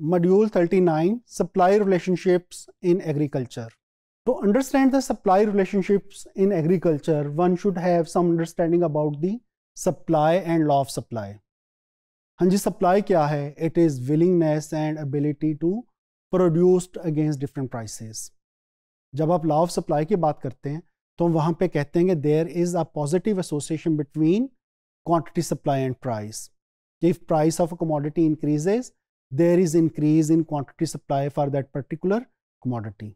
Module 39 supply relationships in agriculture to understand the supply relationships in agriculture one should have some understanding about the supply and law of supply हाँ जी supply क्या है it is willingness and ability to produced against different prices जब आप law of supply की बात करते हैं तो वहां पर कहते हैं कि there is a positive association between quantity supply and price if price of a commodity increases there is increase in quantity supply for that particular commodity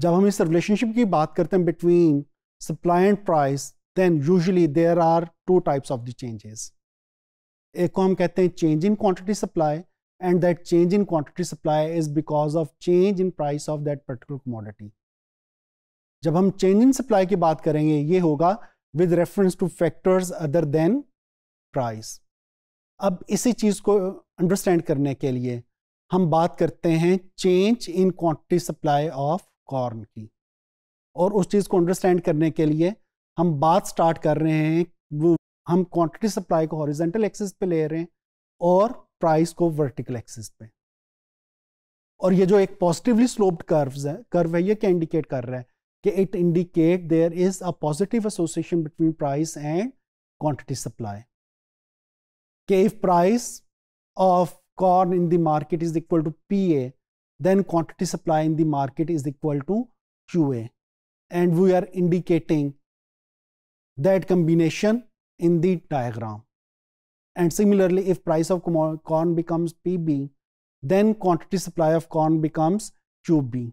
जब हम इस रिलेशनशिप की बात करते हैं between supply and price then usually there are two types of the changes एक को हम कहते हैं change in quantity supply and that change in quantity supply is because of change in price of that particular commodity जब हम change in supply की बात करेंगे ये होगा with reference to factors other than price अब इसी चीज़ को अंडरस्टैंड करने के लिए हम बात करते हैं change in quantity supply of corn की और उस चीज़ को अंडरस्टैंड करने के लिए हम बात स्टार्ट कर रहे हैं वो हम क्वांटिटी सप्लाई को हॉरिजेंटल एक्सिस पे ले रहे हैं और प्राइस को वर्टिकल एक्सिस पे और ये जो एक पॉजिटिवली स्लोप्ड कर्व्स है कर्व है ये क्या इंडिकेट कर रहा है कि it indicate there is a positive association between price and quantity supply के if price of corn in the market is equal to PA, then quantity supply in the market is equal to QA. And we are indicating that combination in the diagram. And similarly, if price of corn becomes PB, then quantity supply of corn becomes QB.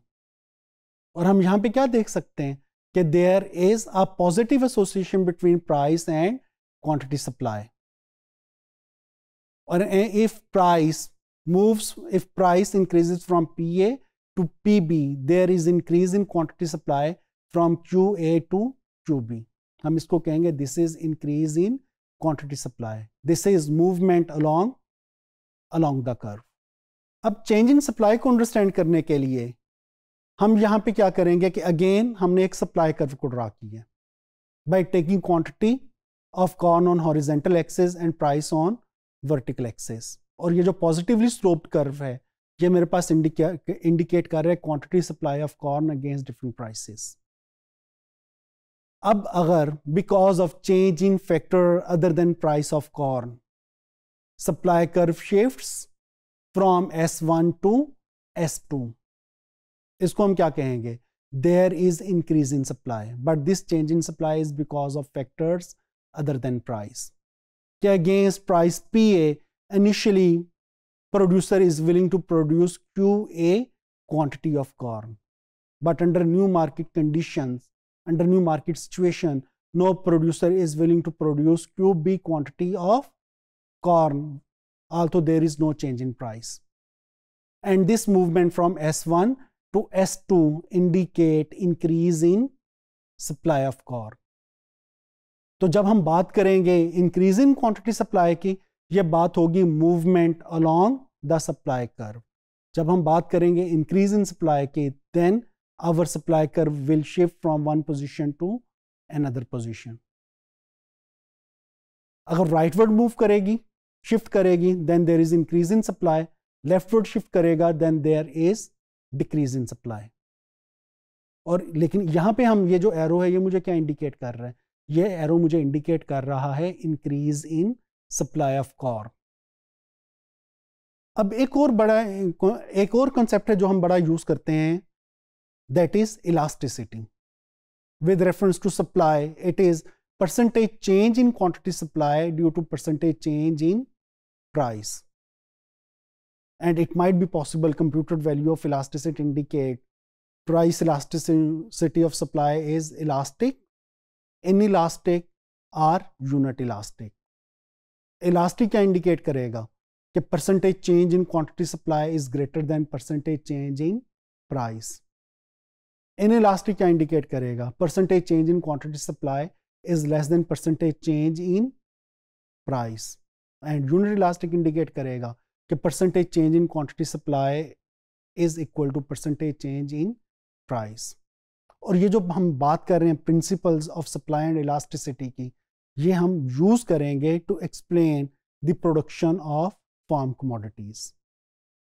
और हम यहाँ पे क्या देख सकते हैं कि there is a positive association between price and quantity if price or price price from P A to P B to is increase in increase supply from Q A to Q B हम इसको कहेंगे this is increase in quantity supply this is movement along along the curve अब change in supply को understand करने के लिए हम यहां पे क्या करेंगे कि अगेन हमने एक सप्लाई कर्व को ड्रा किया by taking quantity of corn on horizontal axis and price on vertical axis और ये जो पॉजिटिवली स्लोप्ड कर्व है ये मेरे पास इंडिकेट कर रहा है quantity supply of corn against different prices अब अगर because of change in factor other than price of corn supply curve shifts from S one to S two इसको हम क्या कहेंगे there is increase in supply but this change in supply is because of factors other than price against price PA, initially producer is willing to produce QA quantity of corn. But under new market conditions, under new market situation, no producer is willing to produce QB quantity of corn, although there is no change in price. And this movement from S1 to S2 indicate increase in supply of corn. तो जब हम बात करेंगे increase in quantity supply की ये बात होगी movement along the supply curve जब हम बात करेंगे इंक्रीज इन सप्लाई की then our supply curve will shift from one position to another position अगर राइटवर्ड मूव करेगी शिफ्ट करेगी then there is increase in supply leftward shift करेगा then there is decrease in supply और लेकिन यहां पे हम ये जो एरो है ये मुझे क्या इंडिकेट कर रहा है ये एरो मुझे इंडिकेट कर रहा है increase in supply of corn अब एक और बड़ा एक और कंसेप्ट है जो हम बड़ा यूज करते हैं that is elasticity with reference to supply it is percentage change in quantity supply due to percentage change in price and it might be possible computer value of elasticity indicate price elasticity of supply is elastic inelastic or unit elastic elastic क्या indicate करेगा कि percentage change in quantity supply is greater than percentage change in price इन इलास्टिक क्या indicate करेगा percentage change in quantity supply is less than percentage change in price and unit elastic indicate करेगा कि percentage change in quantity supply is equal to percentage change in price और ये जो हम बात कर रहे हैं principles of supply and elasticity की ये हम यूज़ करेंगे to explain the production of farm commodities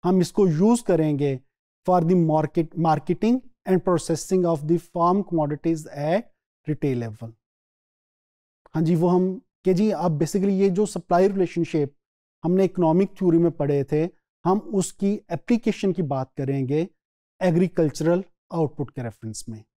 हम इसको यूज़ करेंगे for the market marketing and processing of the farm commodities at retail level हाँ जी वो हम कि जी अब बेसिकली ये जो सप्लाई रिलेशनशिप हमने इकोनॉमिक थ्योरी में पढ़े थे हम उसकी एप्लीकेशन की बात करेंगे एग्रीकल्चरल आउटपुट के रेफरेंस में